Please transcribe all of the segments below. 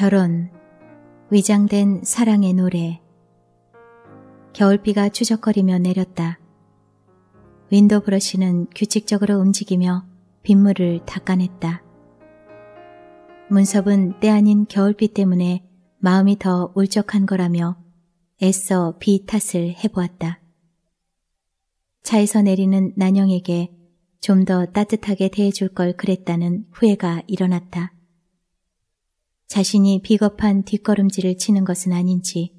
결혼, 위장된 사랑의 노래. 겨울비가 추적거리며 내렸다. 윈도 브러쉬는 규칙적으로 움직이며 빗물을 닦아냈다. 문섭은 때 아닌 겨울비 때문에 마음이 더 울적한 거라며 애써 비 탓을 해보았다. 차에서 내리는 난영에게 좀 더 따뜻하게 대해줄 걸 그랬다는 후회가 일어났다. 자신이 비겁한 뒷걸음질을 치는 것은 아닌지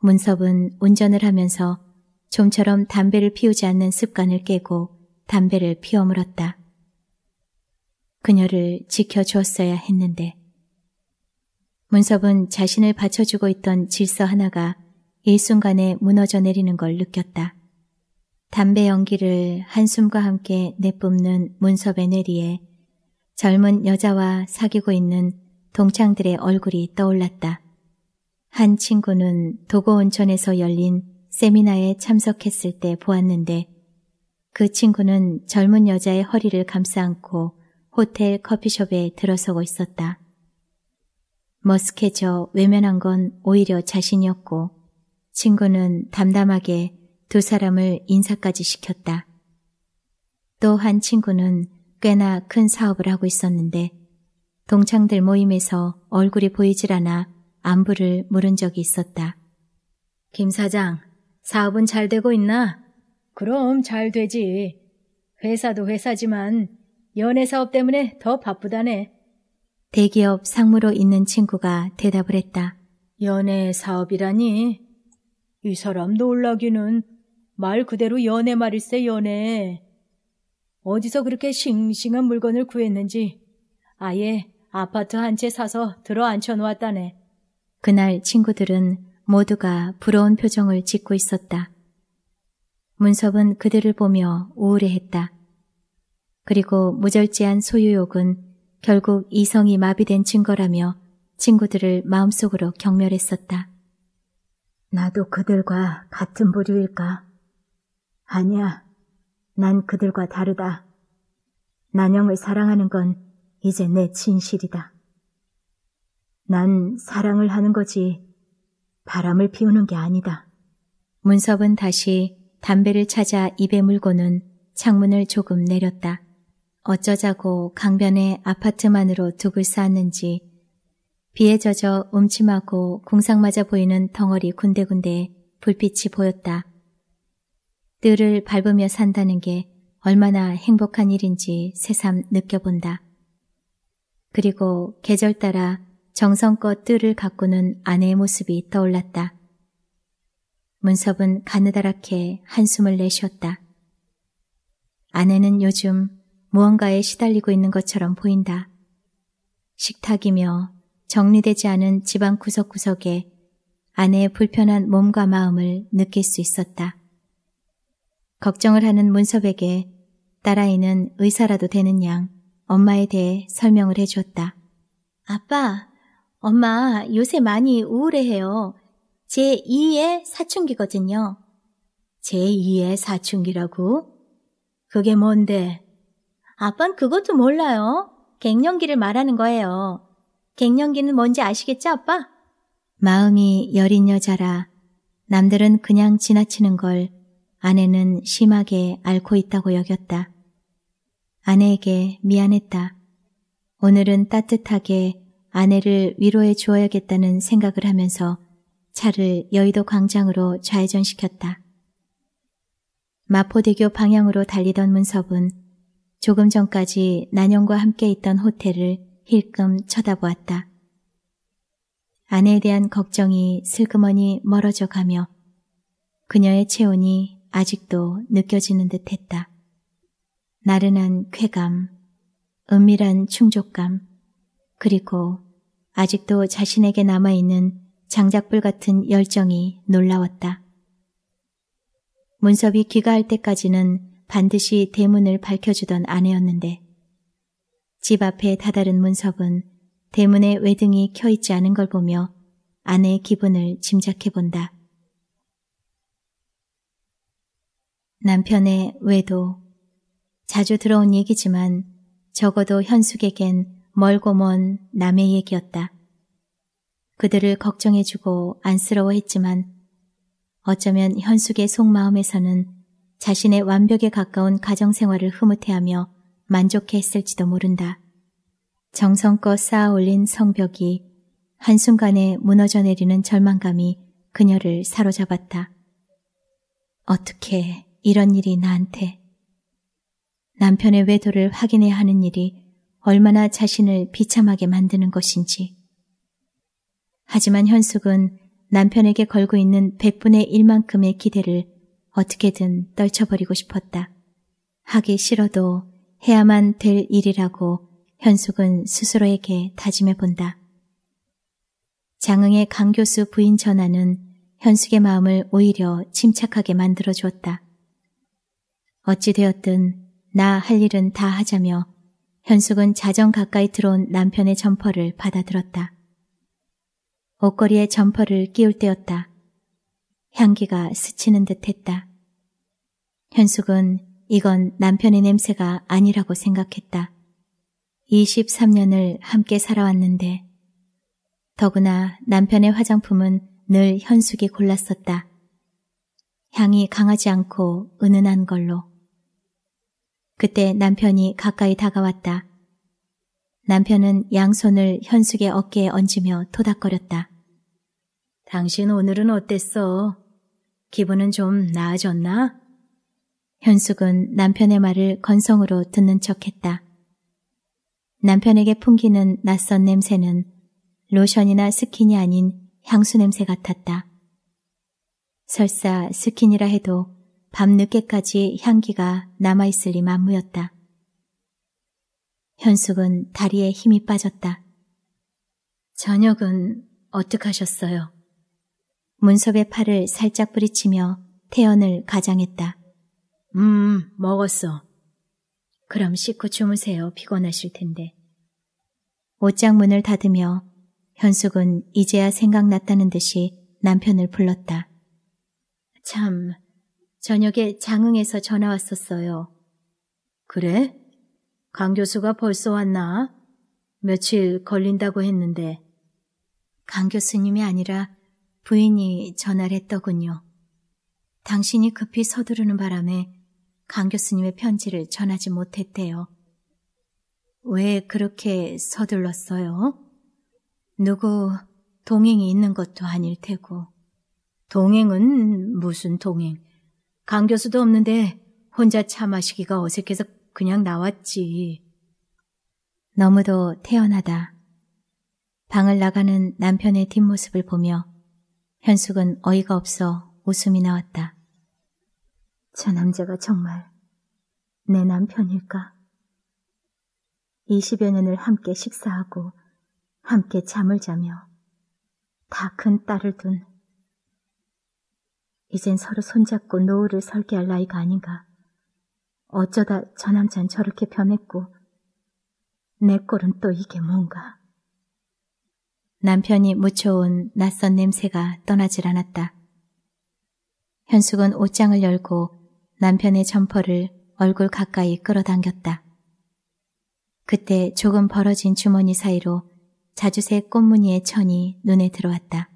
문섭은 운전을 하면서 좀처럼 담배를 피우지 않는 습관을 깨고 담배를 피워 물었다. 그녀를 지켜주었어야 했는데 문섭은 자신을 받쳐주고 있던 질서 하나가 일순간에 무너져 내리는 걸 느꼈다. 담배 연기를 한숨과 함께 내뿜는 문섭의 뇌리에 젊은 여자와 사귀고 있는 동창들의 얼굴이 떠올랐다. 한 친구는 도고 온천에서 열린 세미나에 참석했을 때 보았는데 그 친구는 젊은 여자의 허리를 감싸안고 호텔 커피숍에 들어서고 있었다. 머쓱해져 외면한 건 오히려 자신이었고 친구는 담담하게 두 사람을 인사까지 시켰다. 또 한 친구는 꽤나 큰 사업을 하고 있었는데 동창들 모임에서 얼굴이 보이질 않아 안부를 물은 적이 있었다. 김 사장, 사업은 잘 되고 있나? 그럼 잘 되지. 회사도 회사지만 연애 사업 때문에 더 바쁘다네. 대기업 상무로 있는 친구가 대답을 했다. 연애 사업이라니? 이 사람 놀라기는 말 그대로 연애 말일세 연애. 어디서 그렇게 싱싱한 물건을 구했는지 아예 아파트 한 채 사서 들어 앉혀 놓았다네. 그날 친구들은 모두가 부러운 표정을 짓고 있었다. 문섭은 그들을 보며 우울해했다. 그리고 무절제한 소유욕은 결국 이성이 마비된 증거라며 친구들을 마음속으로 경멸했었다. 나도 그들과 같은 부류일까? 아니야. 난 그들과 다르다. 난영을 사랑하는 건 이제 내 진실이다. 난 사랑을 하는 거지 바람을 피우는 게 아니다. 문섭은 다시 담배를 찾아 입에 물고는 창문을 조금 내렸다. 어쩌자고 강변의 아파트만으로 두을 쌓았는지 비에 젖어 음침하고 궁상맞아 보이는 덩어리 군데군데 불빛이 보였다. 뜰을 밟으며 산다는 게 얼마나 행복한 일인지 새삼 느껴본다. 그리고 계절 따라 정성껏 뜰을 가꾸는 아내의 모습이 떠올랐다. 문섭은 가느다랗게 한숨을 내쉬었다. 아내는 요즘 무언가에 시달리고 있는 것처럼 보인다. 식탁이며 정리되지 않은 집안 구석구석에 아내의 불편한 몸과 마음을 느낄 수 있었다. 걱정을 하는 문섭에게 딸아이는 의사라도 되는 양 엄마에 대해 설명을 해줬다 아빠, 엄마 요새 많이 우울해해요. 제 2의 사춘기거든요. 제 2의 사춘기라고? 그게 뭔데? 아빤 그것도 몰라요. 갱년기를 말하는 거예요. 갱년기는 뭔지 아시겠죠, 아빠? 마음이 여린 여자라 남들은 그냥 지나치는 걸 아내는 심하게 앓고 있다고 여겼다. 아내에게 미안했다. 오늘은 따뜻하게 아내를 위로해 주어야겠다는 생각을 하면서 차를 여의도 광장으로 좌회전시켰다. 마포대교 방향으로 달리던 문섭은 조금 전까지 난영과 함께 있던 호텔을 힐끔 쳐다보았다. 아내에 대한 걱정이 슬그머니 멀어져 가며 그녀의 체온이 아직도 느껴지는 듯 했다. 나른한 쾌감, 은밀한 충족감, 그리고 아직도 자신에게 남아있는 장작불 같은 열정이 놀라웠다. 문섭이 귀가할 때까지는 반드시 대문을 밝혀주던 아내였는데 집 앞에 다다른 문섭은 대문에 외등이 켜있지 않은 걸 보며 아내의 기분을 짐작해본다. 남편의 외도, 자주 들어온 얘기지만 적어도 현숙에겐 멀고 먼 남의 얘기였다. 그들을 걱정해주고 안쓰러워했지만 어쩌면 현숙의 속마음에서는 자신의 완벽에 가까운 가정생활을 흐뭇해하며 만족해했을지도 모른다. 정성껏 쌓아 올린 성벽이 한순간에 무너져 내리는 절망감이 그녀를 사로잡았다. 어떻게 이런 일이 나한테 남편의 외도를 확인해야 하는 일이 얼마나 자신을 비참하게 만드는 것인지. 하지만 현숙은 남편에게 걸고 있는 100분의 1만큼의 기대를 어떻게든 떨쳐버리고 싶었다. 하기 싫어도 해야만 될 일이라고 현숙은 스스로에게 다짐해 본다. 장흥의 강 교수 부인 전화는 현숙의 마음을 오히려 침착하게 만들어 주었다. 어찌되었든 나할 일은 다 하자며 현숙은 자정 가까이 들어온 남편의 점퍼를 받아들었다. 옷걸이에 점퍼를 끼울 때였다. 향기가 스치는 듯 했다. 현숙은 이건 남편의 냄새가 아니라고 생각했다. 23년을 함께 살아왔는데 더구나 남편의 화장품은 늘 현숙이 골랐었다. 향이 강하지 않고 은은한 걸로. 그때 남편이 가까이 다가왔다. 남편은 양손을 현숙의 어깨에 얹으며 토닥거렸다. 당신 오늘은 어땠어? 기분은 좀 나아졌나? 현숙은 남편의 말을 건성으로 듣는 척했다. 남편에게 풍기는 낯선 냄새는 로션이나 스킨이 아닌 향수 냄새 같았다. 설사 스킨이라 해도 밤늦게까지 향기가 남아있을 리 만무였다. 현숙은 다리에 힘이 빠졌다. 저녁은 어떡하셨어요? 문섭의 팔을 살짝 부딪치며 태연을 가장했다. 음, 먹었어. 그럼 씻고 주무세요. 피곤하실 텐데. 옷장 문을 닫으며 현숙은 이제야 생각났다는 듯이 남편을 불렀다. 참, 저녁에 장흥에서 전화 왔었어요. 그래? 강 교수가 벌써 왔나? 며칠 걸린다고 했는데. 강 교수님이 아니라 부인이 전화를 했더군요. 당신이 급히 서두르는 바람에 강 교수님의 편지를 전하지 못했대요. 왜 그렇게 서둘렀어요? 누구 동행이 있는 것도 아닐 테고. 동행은 무슨 동행? 강 교수도 없는데 혼자 차 마시기가 어색해서 그냥 나왔지. 너무도 태연하다. 방을 나가는 남편의 뒷모습을 보며 현숙은 어이가 없어 웃음이 나왔다. 저 남자가 정말 내 남편일까? 20여 년을 함께 식사하고 함께 잠을 자며 다 큰 딸을 둔 이젠 서로 손잡고 노을을 설계할 나이가 아닌가. 어쩌다 저남자는 저렇게 변했고 내 꼴은 또 이게 뭔가. 남편이 묻혀온 낯선 냄새가 떠나질 않았다. 현숙은 옷장을 열고 남편의 점퍼를 얼굴 가까이 끌어당겼다. 그때 조금 벌어진 주머니 사이로 자주색 꽃무늬의 천이 눈에 들어왔다.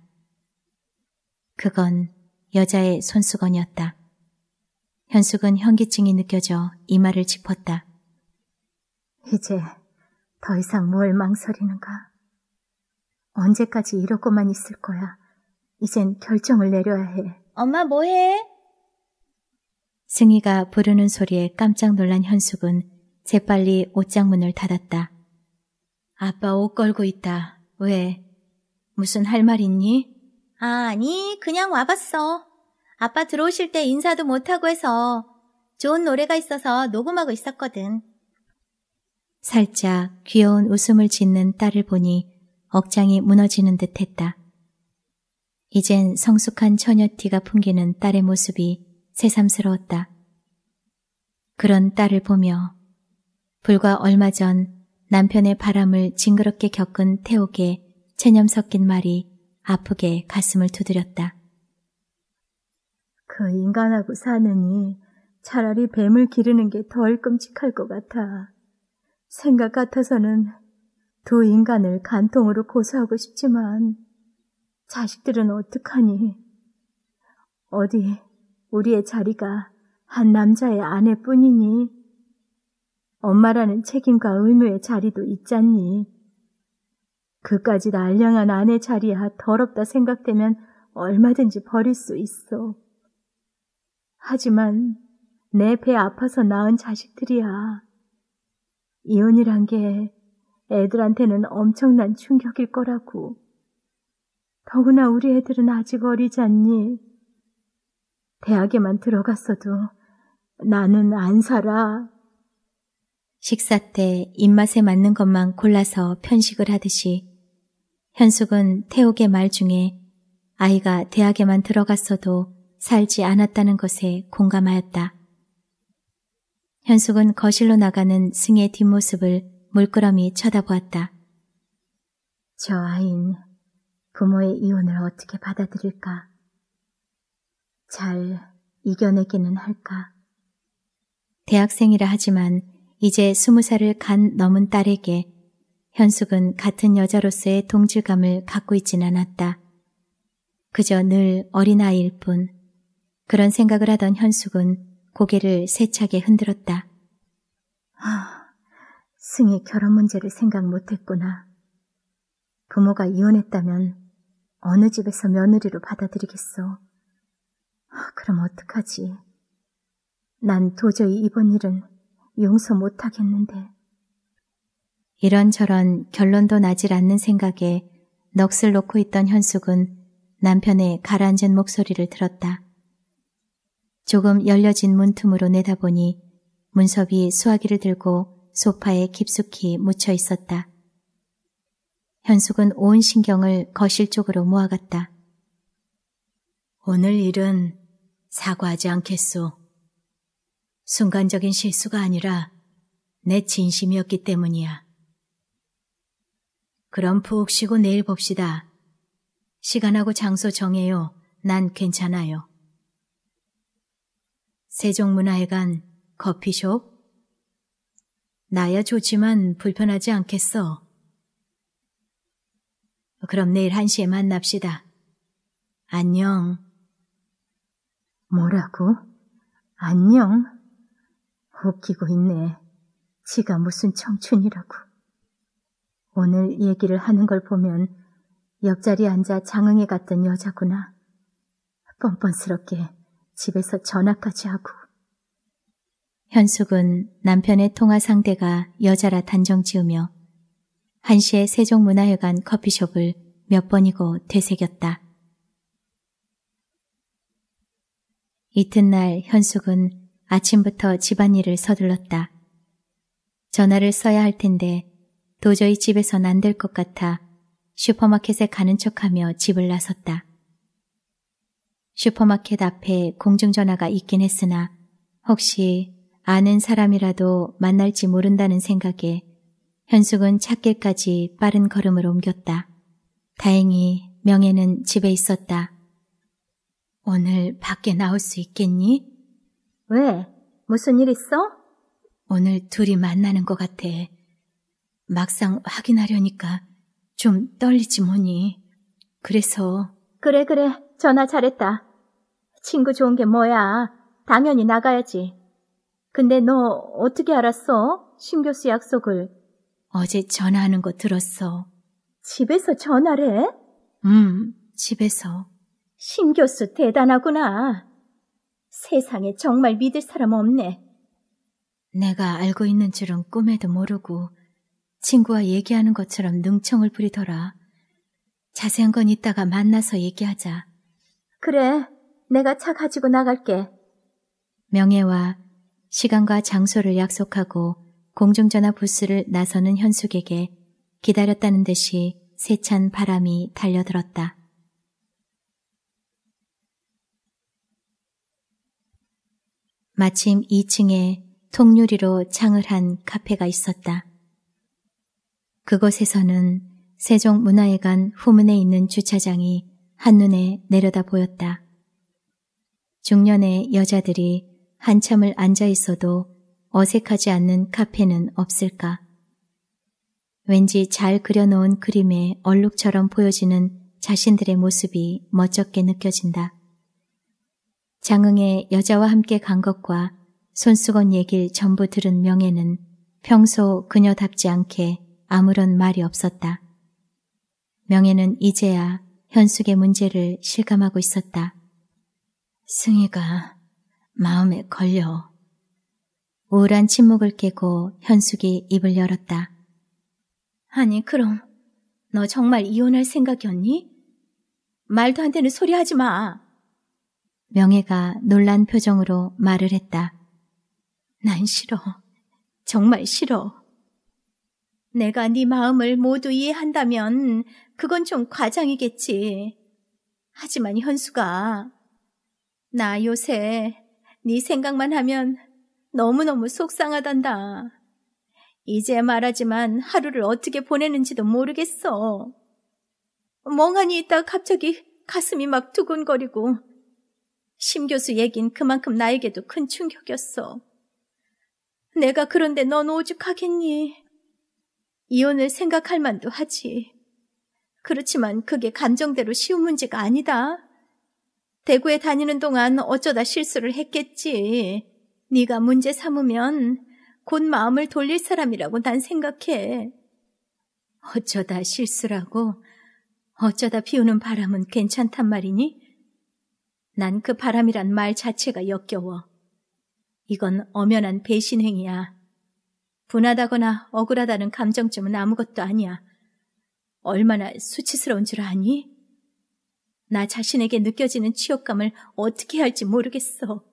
그건 여자의 손수건이었다. 현숙은 현기증이 느껴져 이마를 짚었다. 이제 더 이상 뭘 망설이는가? 언제까지 이러고만 있을 거야? 이젠 결정을 내려야 해. 엄마 뭐해? 승희가 부르는 소리에 깜짝 놀란 현숙은 재빨리 옷장문을 닫았다. 아빠 옷 걸고 있다. 왜? 무슨 할 말 있니? 아니, 그냥 와봤어. 아빠 들어오실 때 인사도 못하고 해서 좋은 노래가 있어서 녹음하고 있었거든. 살짝 귀여운 웃음을 짓는 딸을 보니 억장이 무너지는 듯 했다. 이젠 성숙한 처녀티가 풍기는 딸의 모습이 새삼스러웠다. 그런 딸을 보며 불과 얼마 전 남편의 바람을 징그럽게 겪은 태옥의 체념 섞인 말이 아프게 가슴을 두드렸다. 그 인간하고 사느니 차라리 뱀을 기르는 게 덜 끔찍할 것 같아. 생각 같아서는 두 인간을 간통으로 고소하고 싶지만 자식들은 어떡하니? 어디 우리의 자리가 한 남자의 아내뿐이니 엄마라는 책임과 의무의 자리도 있잖니. 그까지 날량한 아내 자리야 더럽다 생각되면 얼마든지 버릴 수 있어. 하지만 내 배 아파서 낳은 자식들이야. 이혼이란 게 애들한테는 엄청난 충격일 거라고. 더구나 우리 애들은 아직 어리지않니 대학에만 들어갔어도 나는 안 살아. 식사 때 입맛에 맞는 것만 골라서 편식을 하듯이 현숙은 태옥의 말 중에 아이가 대학에만 들어갔어도 살지 않았다는 것에 공감하였다. 현숙은 거실로 나가는 승의 뒷모습을 물끄러미 쳐다보았다. 저 아인 부모의 이혼을 어떻게 받아들일까? 잘 이겨내기는 할까? 대학생이라 하지만 이제 스무 살을 간 넘은 딸에게 현숙은 같은 여자로서의 동질감을 갖고 있진 않았다. 그저 늘 어린아이일 뿐. 그런 생각을 하던 현숙은 고개를 세차게 흔들었다. 아, 승희 결혼 문제를 생각 못했구나. 부모가 이혼했다면 어느 집에서 며느리로 받아들이겠어. 아, 그럼 어떡하지? 난 도저히 이번 일은 용서 못하겠는데. 이런저런 결론도 나질 않는 생각에 넋을 놓고 있던 현숙은 남편의 가라앉은 목소리를 들었다. 조금 열려진 문틈으로 내다보니 문섭이 수화기를 들고 소파에 깊숙이 묻혀 있었다. 현숙은 온 신경을 거실 쪽으로 모아갔다. 오늘 일은 사과하지 않겠소. 순간적인 실수가 아니라 내 진심이었기 때문이야. 그럼 푹 쉬고 내일 봅시다. 시간하고 장소 정해요. 난 괜찮아요. 세종문화회관 커피숍? 나야 좋지만 불편하지 않겠어. 그럼 내일 1시에 만납시다. 안녕. 뭐라고? 안녕? 웃기고 있네. 지가 무슨 청춘이라고. 오늘 얘기를 하는 걸 보면 옆자리에 앉아 장흥에 갔던 여자구나. 뻔뻔스럽게 집에서 전화까지 하고. 현숙은 남편의 통화 상대가 여자라 단정 지으며 한시에 세종문화회관 커피숍을 몇 번이고 되새겼다. 이튿날 현숙은 아침부터 집안일을 서둘렀다. 전화를 써야 할 텐데 도저히 집에선 안 될 것 같아 슈퍼마켓에 가는 척하며 집을 나섰다. 슈퍼마켓 앞에 공중전화가 있긴 했으나 혹시 아는 사람이라도 만날지 모른다는 생각에 현숙은 찾길까지 빠른 걸음을 옮겼다. 다행히 명예는 집에 있었다. 오늘 밖에 나올 수 있겠니? 왜? 무슨 일 있어? 오늘 둘이 만나는 것 같아. 막상 확인하려니까 좀 떨리지 뭐니. 그래서 그래 그래 전화 잘했다. 친구 좋은 게 뭐야. 당연히 나가야지. 근데 너 어떻게 알았어? 신 교수 약속을. 어제 전화하는 거 들었어. 집에서 전화를 응, 음, 집에서. 신 교수 대단하구나. 세상에 정말 믿을 사람 없네. 내가 알고 있는 줄은 꿈에도 모르고 친구와 얘기하는 것처럼 능청을 부리더라. 자세한 건 이따가 만나서 얘기하자. 그래, 내가 차 가지고 나갈게. 명예와 시간과 장소를 약속하고 공중전화 부스를 나서는 현숙에게 기다렸다는 듯이 세찬 바람이 달려들었다. 마침 2층에 통유리로 창을 한 카페가 있었다. 그곳에서는 세종문화회관 후문에 있는 주차장이 한눈에 내려다 보였다. 중년의 여자들이 한참을 앉아 있어도 어색하지 않는 카페는 없을까. 왠지 잘 그려놓은 그림에 얼룩처럼 보여지는 자신들의 모습이 멋쩍게 느껴진다. 장흥의 여자와 함께 간 것과 손수건 얘길 전부 들은 명예는 평소 그녀답지 않게 아무런 말이 없었다. 명예는 이제야 현숙의 문제를 실감하고 있었다. 승희가 마음에 걸려. 우울한 침묵을 깨고 현숙이 입을 열었다. 아니 그럼 너 정말 이혼할 생각이었니? 말도 안 되는 소리 하지 마. 명예가 놀란 표정으로 말을 했다. 난 싫어. 정말 싫어. 내가 네 마음을 모두 이해한다면 그건 좀 과장이겠지. 하지만 현수가 나 요새 네 생각만 하면 너무너무 속상하단다. 이제 말하지만 하루를 어떻게 보내는지도 모르겠어. 멍하니 있다 갑자기 가슴이 막 두근거리고 심 교수 얘긴 그만큼 나에게도 큰 충격이었어. 내가 그런데 넌 오죽하겠니? 이혼을 생각할 만도 하지. 그렇지만 그게 감정대로 쉬운 문제가 아니다. 대구에 다니는 동안 어쩌다 실수를 했겠지. 네가 문제 삼으면 곧 마음을 돌릴 사람이라고 난 생각해. 어쩌다 실수라고 어쩌다 피우는 바람은 괜찮단 말이니? 난 그 바람이란 말 자체가 역겨워. 이건 엄연한 배신행위야. 분하다거나 억울하다는 감정쯤은 아무것도 아니야. 얼마나 수치스러운 줄 아니? 나 자신에게 느껴지는 치욕감을 어떻게 할지 모르겠어.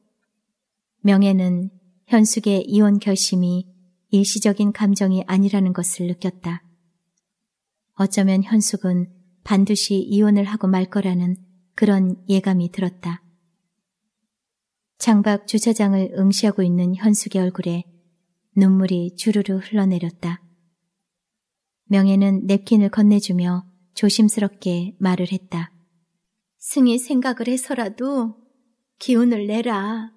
명예는 현숙의 이혼 결심이 일시적인 감정이 아니라는 것을 느꼈다. 어쩌면 현숙은 반드시 이혼을 하고 말 거라는 그런 예감이 들었다. 장박 주차장을 응시하고 있는 현숙의 얼굴에 눈물이 주르르 흘러내렸다. 명예는 냅킨을 건네주며 조심스럽게 말을 했다. 승희 생각을 해서라도 기운을 내라.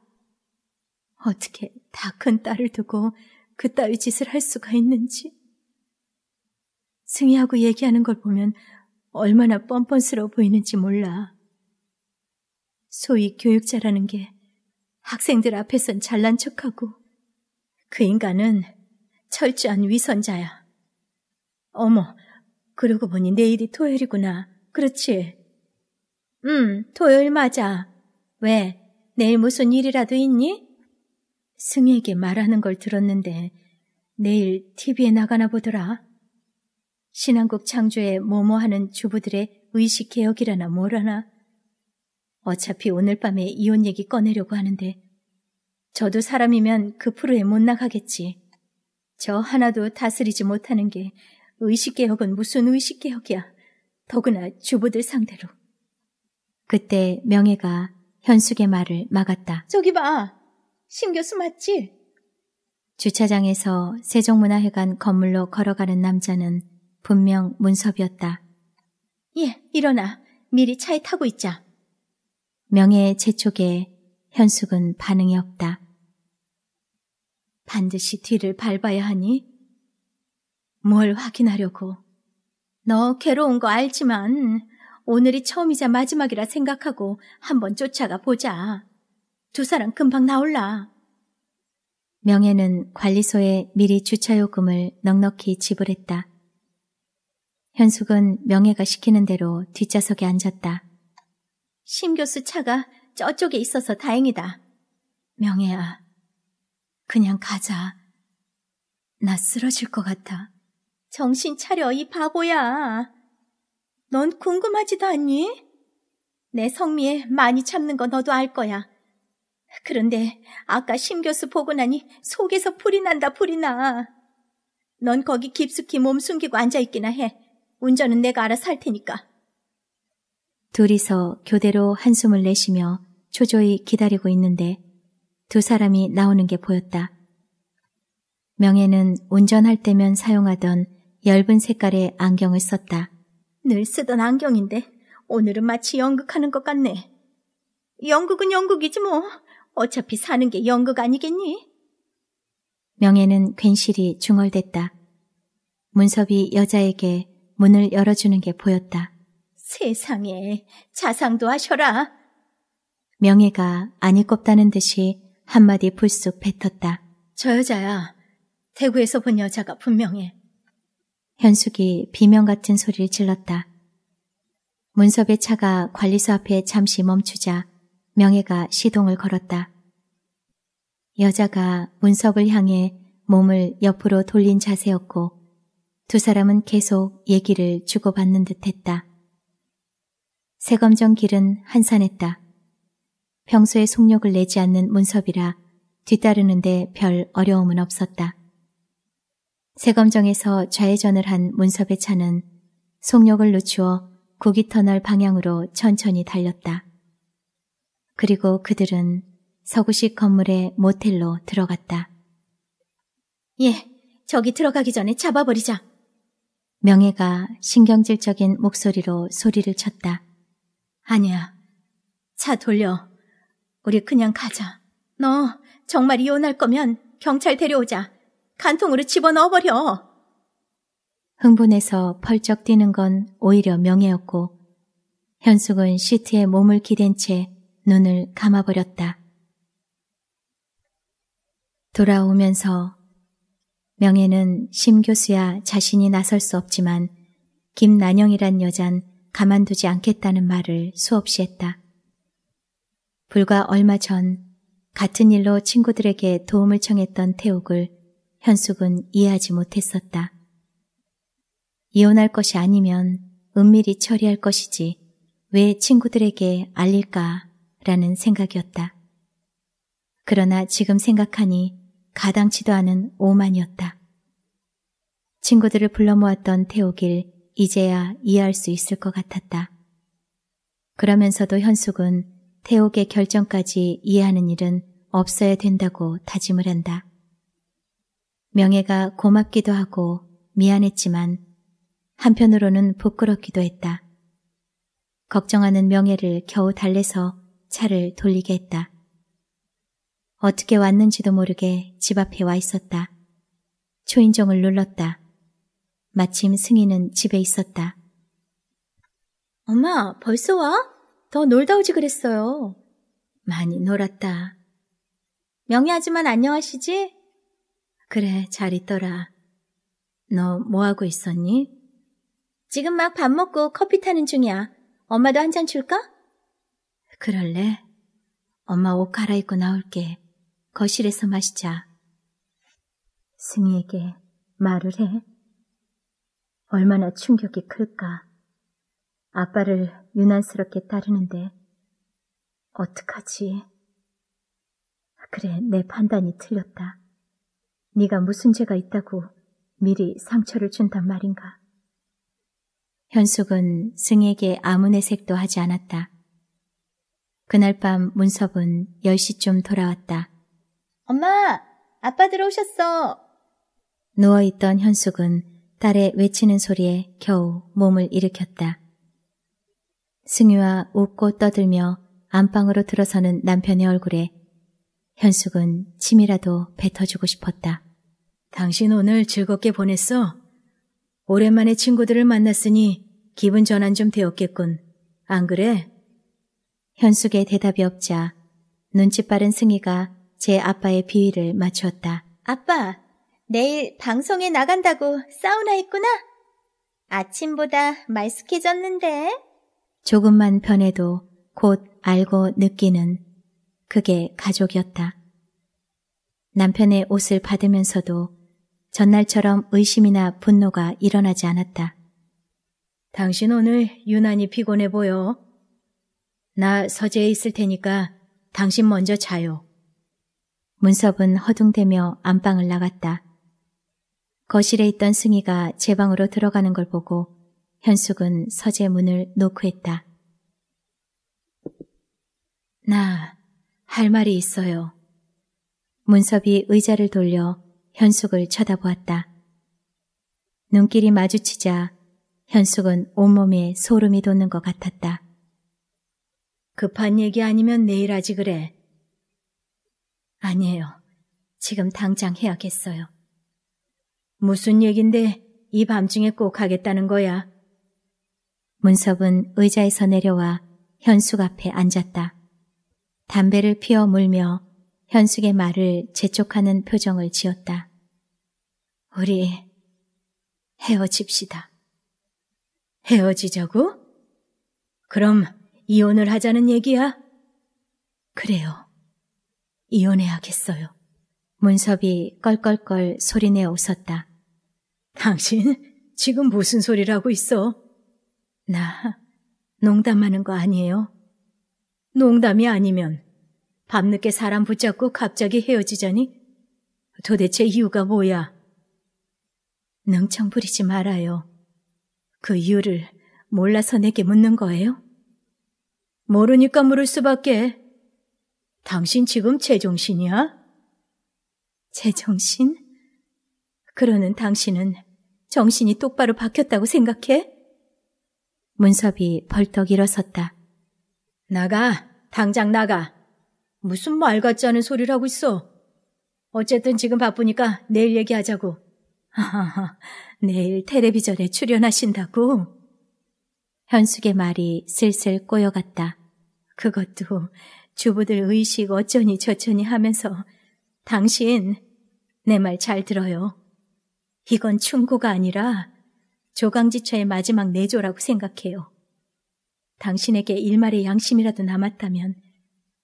어떻게 다 큰 딸을 두고 그따위 짓을 할 수가 있는지. 승희하고 얘기하는 걸 보면 얼마나 뻔뻔스러워 보이는지 몰라. 소위 교육자라는 게 학생들 앞에선 잘난 척하고 그 인간은 철저한 위선자야. 어머, 그러고 보니 내일이 토요일이구나. 그렇지? 응, 토요일 맞아. 왜? 내일 무슨 일이라도 있니? 승희에게 말하는 걸 들었는데 내일 TV에 나가나 보더라. 신한국 창조에 모모하는 주부들의 의식 개혁이라나 뭐라나. 어차피 오늘 밤에 이혼 얘기 꺼내려고 하는데 저도 사람이면 그 프로에 못 나가겠지. 저 하나도 다스리지 못하는 게 의식개혁은 무슨 의식개혁이야. 더구나 주부들 상대로. 그때 명예가 현숙의 말을 막았다. 저기 봐. 신 교수 맞지? 주차장에서 세종문화회관 건물로 걸어가는 남자는 분명 문섭이었다. 예, 일어나. 미리 차에 타고 있자. 명예의 재촉에 현숙은 반응이 없다. 반드시 뒤를 밟아야 하니? 뭘 확인하려고? 너 괴로운 거 알지만 오늘이 처음이자 마지막이라 생각하고 한번 쫓아가 보자. 두 사람 금방 나올라. 명예는 관리소에 미리 주차요금을 넉넉히 지불했다. 현숙은 명예가 시키는 대로 뒷좌석에 앉았다. 심 교수 차가 저쪽에 있어서 다행이다. 명예야, 그냥 가자. 나 쓰러질 것 같아. 정신 차려, 이 바보야. 넌 궁금하지도 않니? 내 성미에 많이 참는 거 너도 알 거야. 그런데 아까 심 교수 보고 나니 속에서 불이 난다, 불이 나. 넌 거기 깊숙이 몸 숨기고 앉아있기나 해. 운전은 내가 알아서 할 테니까. 둘이서 교대로 한숨을 내쉬며 초조히 기다리고 있는데 두 사람이 나오는 게 보였다. 명예는 운전할 때면 사용하던 엷은 색깔의 안경을 썼다. 늘 쓰던 안경인데 오늘은 마치 연극하는 것 같네. 연극은 연극이지 뭐. 어차피 사는 게 연극 아니겠니? 명예는 괜시리 중얼댔다. 문섭이 여자에게 문을 열어주는 게 보였다. 세상에, 자상도 하셔라. 명예가 아닐 겁다는 듯이 한마디 불쑥 뱉었다. 저 여자야. 대구에서 본 여자가 분명해. 현숙이 비명 같은 소리를 질렀다. 문섭의 차가 관리소 앞에 잠시 멈추자 명예가 시동을 걸었다. 여자가 문섭을 향해 몸을 옆으로 돌린 자세였고 두 사람은 계속 얘기를 주고받는 듯했다. 세검정 길은 한산했다. 평소에 속력을 내지 않는 문섭이라 뒤따르는데 별 어려움은 없었다. 세검정에서 좌회전을 한 문섭의 차는 속력을 놓추어 고기터널 방향으로 천천히 달렸다. 그리고 그들은 서구식 건물의 모텔로 들어갔다. 예, 저기 들어가기 전에 잡아버리자. 명예가 신경질적인 목소리로 소리를 쳤다. 아니야, 차 돌려. 우리 그냥 가자. 너 정말 이혼할 거면 경찰 데려오자. 간통으로 집어넣어버려. 흥분해서 펄쩍 뛰는 건 오히려 명예였고 현숙은 시트에 몸을 기댄 채 눈을 감아버렸다. 돌아오면서 명예는 심 교수야 자신이 나설 수 없지만 김난영이란 여잔 가만두지 않겠다는 말을 수없이 했다. 불과 얼마 전 같은 일로 친구들에게 도움을 청했던 태옥을 현숙은 이해하지 못했었다. 이혼할 것이 아니면 은밀히 처리할 것이지 왜 친구들에게 알릴까라는 생각이었다. 그러나 지금 생각하니 가당치도 않은 오만이었다. 친구들을 불러 모았던 태옥일 이제야 이해할 수 있을 것 같았다. 그러면서도 현숙은 태옥의 결정까지 이해하는 일은 없어야 된다고 다짐을 한다. 명예가 고맙기도 하고 미안했지만 한편으로는 부끄럽기도 했다. 걱정하는 명예를 겨우 달래서 차를 돌리게 했다. 어떻게 왔는지도 모르게 집 앞에 와 있었다. 초인종을 눌렀다. 마침 승희는 집에 있었다. 엄마, 벌써 와? 더 놀다 오지 그랬어요. 많이 놀았다. 명희 아줌만 안녕하시지? 그래, 잘 있더라. 너 뭐하고 있었니? 지금 막 밥 먹고 커피 타는 중이야. 엄마도 한 잔 줄까? 그럴래? 엄마 옷 갈아입고 나올게. 거실에서 마시자. 승희에게 말을 해. 얼마나 충격이 클까. 아빠를 유난스럽게 따르는데 어떡하지? 그래, 내 판단이 틀렸다. 네가 무슨 죄가 있다고 미리 상처를 준단 말인가? 현숙은 승에게 아무 내색도 하지 않았다. 그날 밤 문섭은 10시쯤 돌아왔다. 엄마! 아빠 들어오셨어! 누워있던 현숙은 딸의 외치는 소리에 겨우 몸을 일으켰다. 승유와 웃고 떠들며 안방으로 들어서는 남편의 얼굴에 현숙은 침이라도 뱉어주고 싶었다. 당신 오늘 즐겁게 보냈어? 오랜만에 친구들을 만났으니 기분 전환 좀 되었겠군. 안 그래? 현숙의 대답이 없자 눈치 빠른 승희가 제 아빠의 비위를 맞추었다. 아빠, 내일 방송에 나간다고 사우나 했구나? 아침보다 말 숙해졌는데? 조금만 변해도 곧 알고 느끼는 그게 가족이었다. 남편의 옷을 받으면서도 전날처럼 의심이나 분노가 일어나지 않았다. 당신 오늘 유난히 피곤해 보여. 나 서재에 있을 테니까 당신 먼저 자요. 문섭은 허둥대며 안방을 나갔다. 거실에 있던 승희가 제 방으로 들어가는 걸 보고 현숙은 서재 문을 놓고 했다. 나할 말이 있어요. 문섭이 의자를 돌려 현숙을 쳐다보았다. 눈길이 마주치자 현숙은 온몸에 소름이 돋는 것 같았다. 급한 얘기 아니면 내일 하지 그래. 아니에요. 지금 당장 해야겠어요. 무슨 얘긴데 이 밤중에 꼭 하겠다는 거야? 문섭은 의자에서 내려와 현숙 앞에 앉았다. 담배를 피워 물며 현숙의 말을 재촉하는 표정을 지었다. 우리 헤어집시다. 헤어지자고? 그럼 이혼을 하자는 얘기야? 그래요. 이혼해야겠어요. 문섭이 껄껄껄 소리내 웃었다. 당신 지금 무슨 소리라고 있어? 나 농담하는 거 아니에요? 농담이 아니면 밤늦게 사람 붙잡고 갑자기 헤어지자니 도대체 이유가 뭐야? 능청 부리지 말아요. 그 이유를 몰라서 내게 묻는 거예요? 모르니까 물을 수밖에. 당신 지금 제정신이야? 제정신? 그러는 당신은 정신이 똑바로 박혔다고 생각해? 문섭이 벌떡 일어섰다. 나가! 당장 나가! 무슨 말 같지 않은 소리를 하고 있어! 어쨌든 지금 바쁘니까 내일 얘기하자고. 하하하, 내일 텔레비전에 출연하신다고? 현숙의 말이 슬슬 꼬여갔다. 그것도 주부들 의식 어쩌니 저쩌니 하면서 당신 내 말 잘 들어요. 이건 충고가 아니라 조강지처의 마지막 내조라고 생각해요. 당신에게 일말의 양심이라도 남았다면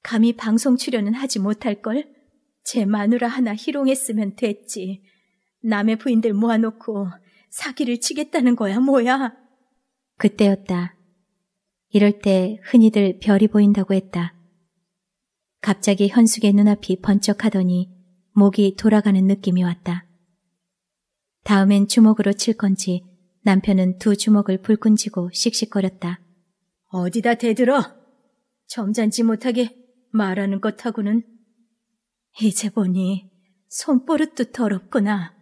감히 방송 출연은 하지 못할걸? 제 마누라 하나 희롱했으면 됐지. 남의 부인들 모아놓고 사기를 치겠다는 거야 뭐야? 그때였다. 이럴 때 흔히들 별이 보인다고 했다. 갑자기 현숙의 눈앞이 번쩍하더니 목이 돌아가는 느낌이 왔다. 다음엔 주먹으로 칠 건지 남편은 두 주먹을 불끈 쥐고 씩씩거렸다. 어디다 대들어? 점잖지 못하게 말하는 것하고는 이제 보니 손버릇도 더럽구나.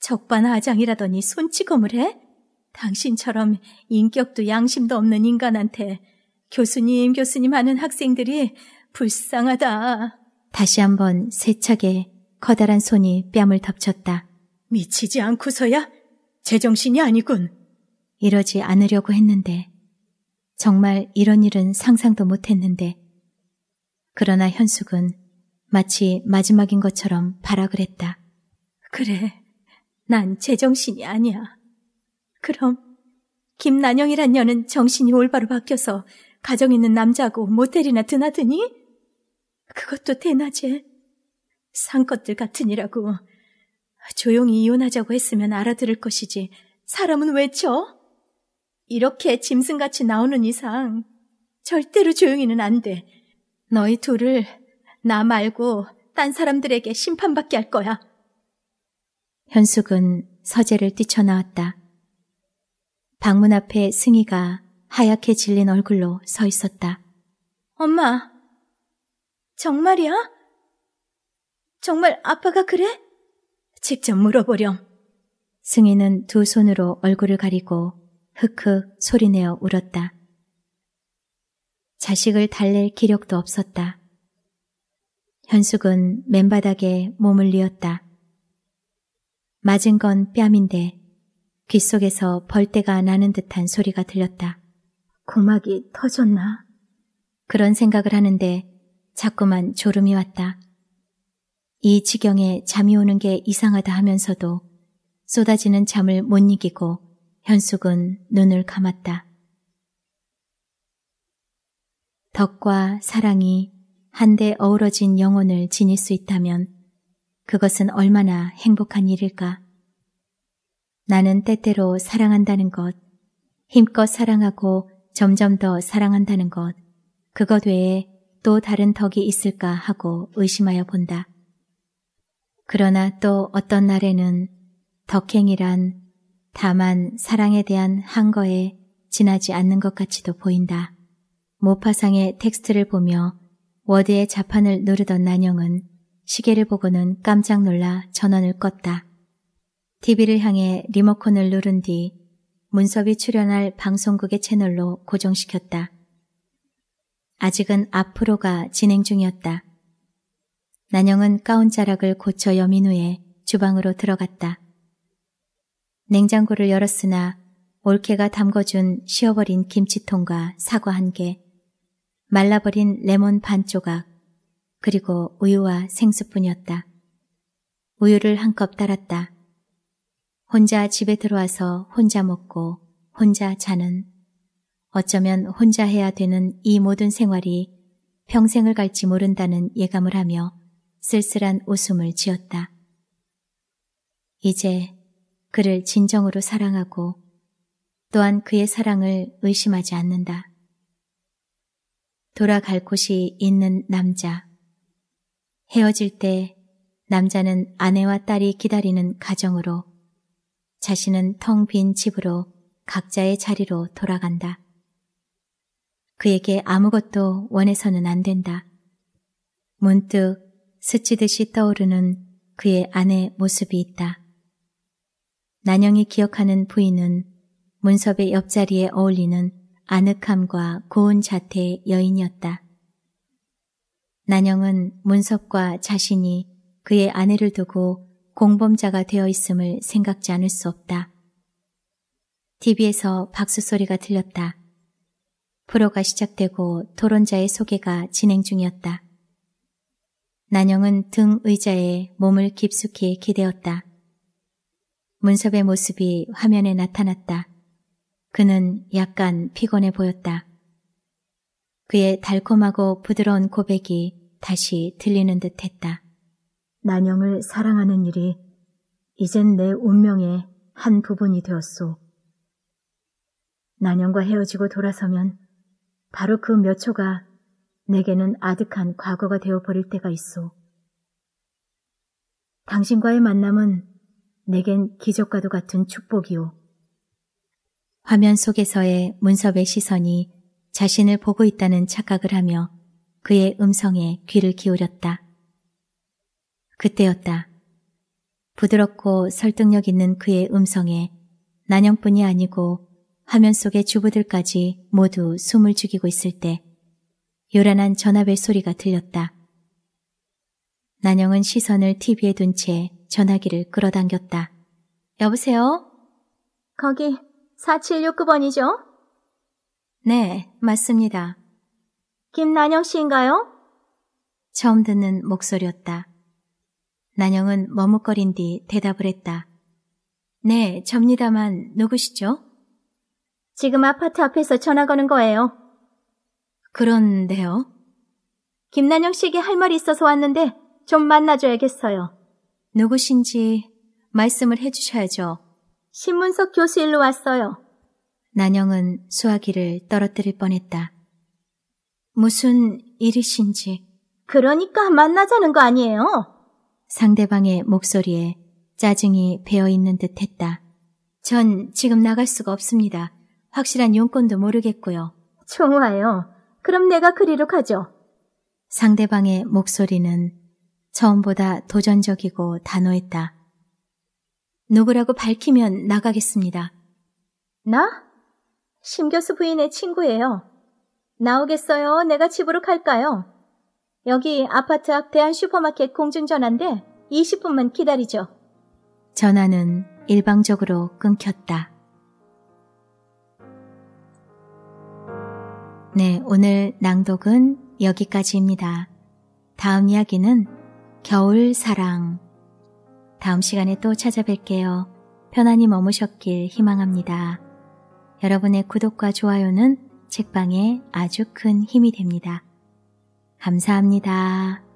적반하장이라더니 손찌검을 해? 당신처럼 인격도 양심도 없는 인간한테 교수님 교수님 하는 학생들이 불쌍하다. 다시 한번 세차게 커다란 손이 뺨을 덮쳤다. 미치지 않고서야 제정신이 아니군. 이러지 않으려고 했는데 정말 이런 일은 상상도 못했는데 그러나 현숙은 마치 마지막인 것처럼 발악을 했다. 그래, 난 제정신이 아니야. 그럼 김난영이란 년은 정신이 올바로 바뀌어서 가정 있는 남자하고 모텔이나 드나드니? 그것도 대낮에 산것들 같으니라고 조용히 이혼하자고 했으면 알아들을 것이지 사람은 왜 쳐? 이렇게 짐승같이 나오는 이상 절대로 조용히는 안 돼. 너희 둘을 나 말고 딴 사람들에게 심판받게 할 거야. 현숙은 서재를 뛰쳐나왔다. 방문 앞에 승희가 하얗게 질린 얼굴로 서 있었다. 엄마, 정말이야? 정말 아빠가 그래? 직접 물어보렴. 승희는 두 손으로 얼굴을 가리고 흑흑 소리내어 울었다. 자식을 달랠 기력도 없었다. 현숙은 맨바닥에 몸을 뉘었다. 맞은 건 뺨인데 귓속에서 벌떼가 나는 듯한 소리가 들렸다. 고막이 터졌나? 그런 생각을 하는데 자꾸만 졸음이 왔다. 이 지경에 잠이 오는 게 이상하다 하면서도 쏟아지는 잠을 못 이기고 현숙은 눈을 감았다. 덕과 사랑이 한데 어우러진 영혼을 지닐 수 있다면 그것은 얼마나 행복한 일일까. 나는 때때로 사랑한다는 것, 힘껏 사랑하고 점점 더 사랑한다는 것, 그것 외에 또 다른 덕이 있을까 하고 의심하여 본다. 그러나 또 어떤 날에는 덕행이란 다만 사랑에 대한 한거에 지나지 않는 것 같이도 보인다. 모파상의 텍스트를 보며 워드의 자판을 누르던 난영은 시계를 보고는 깜짝 놀라 전원을 껐다. TV를 향해 리모컨을 누른 뒤 문섭이 출연할 방송국의 채널로 고정시켰다. 아직은 앞으로가 진행 중이었다. 난영은 가운 자락을 고쳐 여민 후에 주방으로 들어갔다. 냉장고를 열었으나 올케가 담궈준 쉬어버린 김치통과 사과 한 개, 말라버린 레몬 반 조각, 그리고 우유와 생수뿐이었다. 우유를 한 컵 따랐다. 혼자 집에 들어와서 혼자 먹고 혼자 자는 어쩌면 혼자 해야 되는 이 모든 생활이 평생을 갈지 모른다는 예감을 하며 쓸쓸한 웃음을 지었다. 이제 그를 진정으로 사랑하고 또한 그의 사랑을 의심하지 않는다. 돌아갈 곳이 있는 남자. 헤어질 때 남자는 아내와 딸이 기다리는 가정으로 자신은 텅 빈 집으로 각자의 자리로 돌아간다. 그에게 아무것도 원해서는 안 된다. 문득 스치듯이 떠오르는 그의 아내 모습이 있다. 난영이 기억하는 부인은 문섭의 옆자리에 어울리는 아늑함과 고운 자태의 여인이었다. 난영은 문섭과 자신이 그의 아내를 두고 공범자가 되어 있음을 생각지 않을 수 없다. TV에서 박수 소리가 들렸다. 프로가 시작되고 토론자의 소개가 진행 중이었다. 난영은 등 의자에 몸을 깊숙이 기대었다. 문섭의 모습이 화면에 나타났다. 그는 약간 피곤해 보였다. 그의 달콤하고 부드러운 고백이 다시 들리는 듯 했다. 난영을 사랑하는 일이 이젠 내 운명의 한 부분이 되었소. 난영과 헤어지고 돌아서면 바로 그 몇 초가 내게는 아득한 과거가 되어버릴 때가 있어. 당신과의 만남은 내겐 기적과도 같은 축복이오 화면 속에서의 문섭의 시선이 자신을 보고 있다는 착각을 하며 그의 음성에 귀를 기울였다. 그때였다. 부드럽고 설득력 있는 그의 음성에 난영뿐이 아니고 화면 속의 주부들까지 모두 숨을 죽이고 있을 때 요란한 전화벨 소리가 들렸다. 난영은 시선을 TV에 둔 채 전화기를 끌어당겼다. 여보세요? 거기 4769번이죠? 네, 맞습니다. 김난영 씨인가요? 처음 듣는 목소리였다. 난영은 머뭇거린 뒤 대답을 했다. 네, 접니다만 누구시죠? 지금 아파트 앞에서 전화 거는 거예요. 그런데요? 김난영 씨에게 할 말이 있어서 왔는데 좀 만나줘야겠어요. 누구신지 말씀을 해주셔야죠. 신문석 교수 일로 왔어요. 난영은 수화기를 떨어뜨릴 뻔했다. 무슨 일이신지. 그러니까 만나자는 거 아니에요? 상대방의 목소리에 짜증이 배어있는 듯 했다. 전 지금 나갈 수가 없습니다. 확실한 용건도 모르겠고요. 좋아요. 그럼 내가 그리로 가죠. 상대방의 목소리는 처음보다 도전적이고 단호했다. 누구라고 밝히면 나가겠습니다. 나? 심 교수 부인의 친구예요. 나오겠어요? 내가 집으로 갈까요? 여기 아파트 앞 대한 슈퍼마켓 공중전화인데 20분만 기다리죠. 전화는 일방적으로 끊겼다. 네, 오늘 낭독은 여기까지입니다. 다음 이야기는 겨울 사랑. 다음 시간에 또 찾아뵐게요. 편안히 머무셨길 희망합니다. 여러분의 구독과 좋아요는 책방에 아주 큰 힘이 됩니다. 감사합니다.